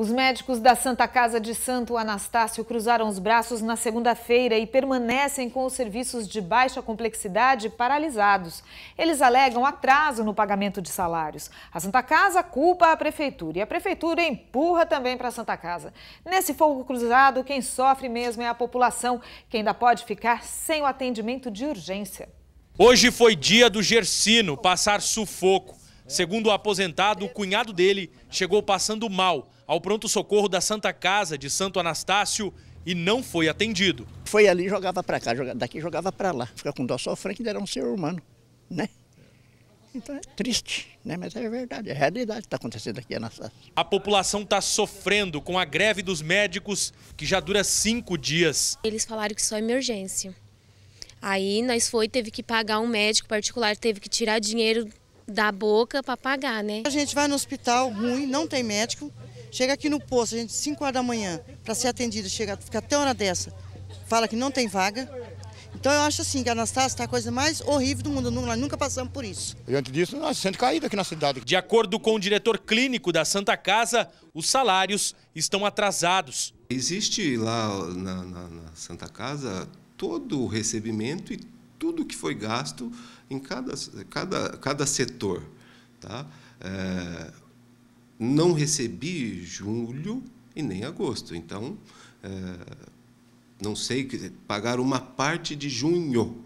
Os médicos da Santa Casa de Santo Anastácio cruzaram os braços na segunda-feira e permanecem com os serviços de baixa complexidade paralisados. Eles alegam atraso no pagamento de salários. A Santa Casa culpa a prefeitura e a prefeitura empurra também para a Santa Casa. Nesse fogo cruzado, quem sofre mesmo é a população, que ainda pode ficar sem o atendimento de urgência. Hoje foi dia do Gersino passar sufoco. Segundo o aposentado, o cunhado dele chegou passando mal ao pronto-socorro da Santa Casa de Santo Anastácio e não foi atendido. Foi ali, jogava para cá, jogava, daqui jogava para lá. Fica com dó só o era um ser humano, né? Então é triste, né? mas é verdade, é a realidade que está acontecendo aqui na Anastácio. A população está sofrendo com a greve dos médicos, que já dura cinco dias. Eles falaram que só é emergência. Aí nós foi, teve que pagar um médico particular, teve que tirar dinheiro da boca para pagar, né? A gente vai no hospital ruim, não tem médico, chega aqui no posto, a gente 5 horas da manhã, para ser atendido, chega, fica até hora dessa, fala que não tem vaga. Então eu acho assim, que a Anastácia está a coisa mais horrível do mundo, nós nunca passamos por isso. E antes disso, nós sendo caído aqui na cidade. De acordo com o diretor clínico da Santa Casa, os salários estão atrasados. Existe lá na, na, na Santa Casa todo o recebimento e tudo que foi gasto em cada, cada, cada setor. Tá? É, não recebi julho e nem agosto. Então, é, não sei, pagar uma parte de junho,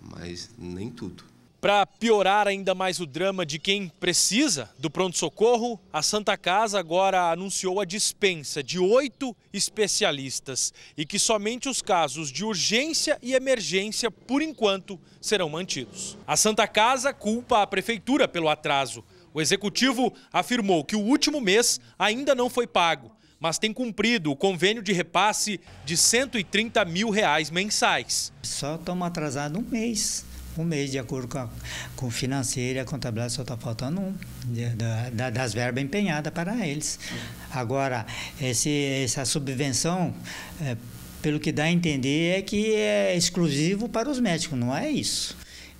mas nem tudo. Para piorar ainda mais o drama de quem precisa do pronto-socorro, a Santa Casa agora anunciou a dispensa de oito especialistas e que somente os casos de urgência e emergência, por enquanto, serão mantidos. A Santa Casa culpa a Prefeitura pelo atraso. O executivo afirmou que o último mês ainda não foi pago, mas tem cumprido o convênio de repasse de 130 mil reais mensais. Só estamos atrasados um mês um mês, de acordo com, a, com financeira, a contabilidade, só está faltando um de, da, das verbas empenhadas para eles. Agora, esse, essa subvenção, é, pelo que dá a entender, é que é exclusivo para os médicos, não é isso.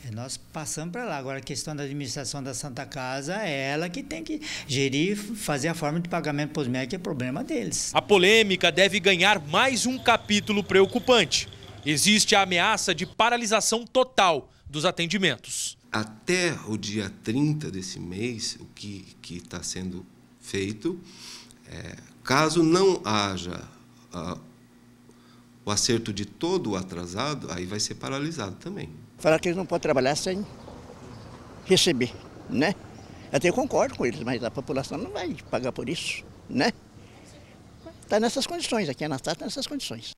É, nós passamos para lá. Agora, a questão da administração da Santa Casa é ela que tem que gerir, fazer a forma de pagamento para os médicos, é problema deles. A polêmica deve ganhar mais um capítulo preocupante. Existe a ameaça de paralisação total dos atendimentos. Até o dia 30 desse mês, o que está sendo feito, é, caso não haja ah, o acerto de todo o atrasado, aí vai ser paralisado também. Falar que eles não podem trabalhar sem receber, né? Até eu concordo com eles, mas a população não vai pagar por isso, né? Está nessas condições, aqui a Natal está tá nessas condições.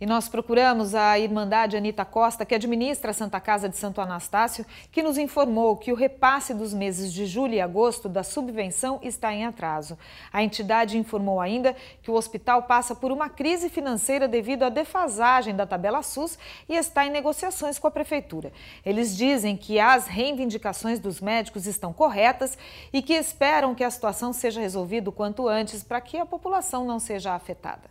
E nós procuramos a Irmandade Anita Costa, que administra a Santa Casa de Santo Anastácio, que nos informou que o repasse dos meses de julho e agosto da subvenção está em atraso. A entidade informou ainda que o hospital passa por uma crise financeira devido à defasagem da tabela SUS e está em negociações com a prefeitura. Eles dizem que as reivindicações dos médicos estão corretas e que esperam que a situação seja resolvida o quanto antes para que a população não seja afetada.